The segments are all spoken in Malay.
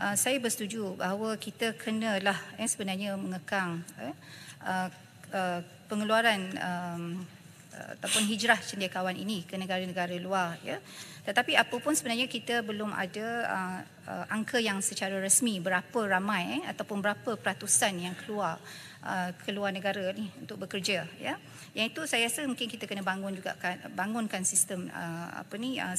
Ah, saya bersetuju bahawa kita kenalah eh, sebenarnya mengekang eh, uh, uh, pengeluaran um, Eh, ataupun hijrah cendekiawan ini ke negara-negara luar ya. Tetapi apapun sebenarnya kita belum ada uh, uh, angka yang secara resmi berapa ramai eh, ataupun berapa peratusan yang keluar uh, keluar negara ni untuk bekerja ya. Yang itu saya rasa mungkin kita kena bangun juga kan, bangunkan sistem uh, apa ni uh,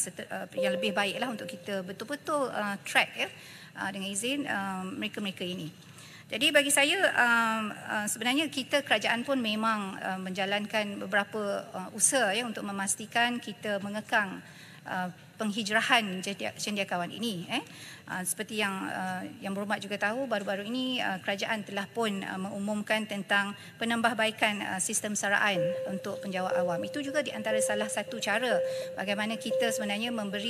yang lebih baiklah untuk kita betul-betul uh, track ya uh, dengan izin uh, mereka-mereka ini. Jadi bagi saya um, uh, sebenarnya kita kerajaan pun memang uh, menjalankan beberapa uh, usaha ya untuk memastikan kita mengekang penghijrahan cendekiawan ini eh. seperti yang yang berhormat juga tahu baru-baru ini kerajaan telah pun mengumumkan tentang penambahbaikan sistem saraan untuk penjawat awam itu juga di antara salah satu cara bagaimana kita sebenarnya memberi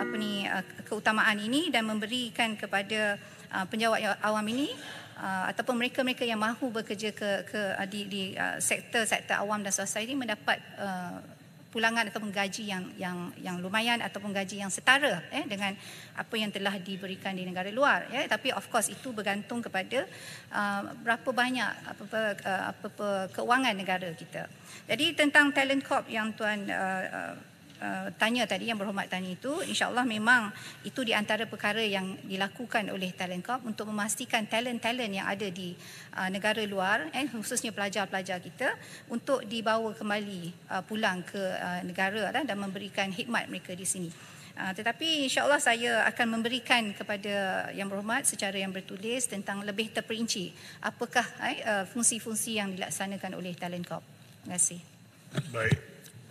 apa ni keutamaan ini dan memberikan kepada Uh, penjawat awam ini uh, ataupun mereka-mereka yang mahu bekerja ke ke uh, di di uh, sektor-sektor awam dan swasta ini mendapat uh, pulangan ataupun gaji yang yang yang lumayan ataupun gaji yang setara eh dengan apa yang telah diberikan di negara luar eh. tapi of course itu bergantung kepada uh, berapa banyak apa uh, apa, apa apa keuangan negara kita. Jadi tentang talent corp yang tuan uh, uh Eh, tanya tadi yang berhormat tanya itu insyaallah memang itu di antara perkara yang dilakukan oleh Talent Corp untuk memastikan talent-talent yang ada di uh, negara luar eh khususnya pelajar-pelajar kita untuk dibawa kembali uh, pulang ke uh, negara dan, dan memberikan khidmat mereka di sini. Uh, tetapi insyaallah saya akan memberikan kepada yang berhormat secara yang bertulis tentang lebih terperinci apakah eh, uh, fungsi-fungsi yang dilaksanakan oleh Talent Corp. Terima kasih. Baik.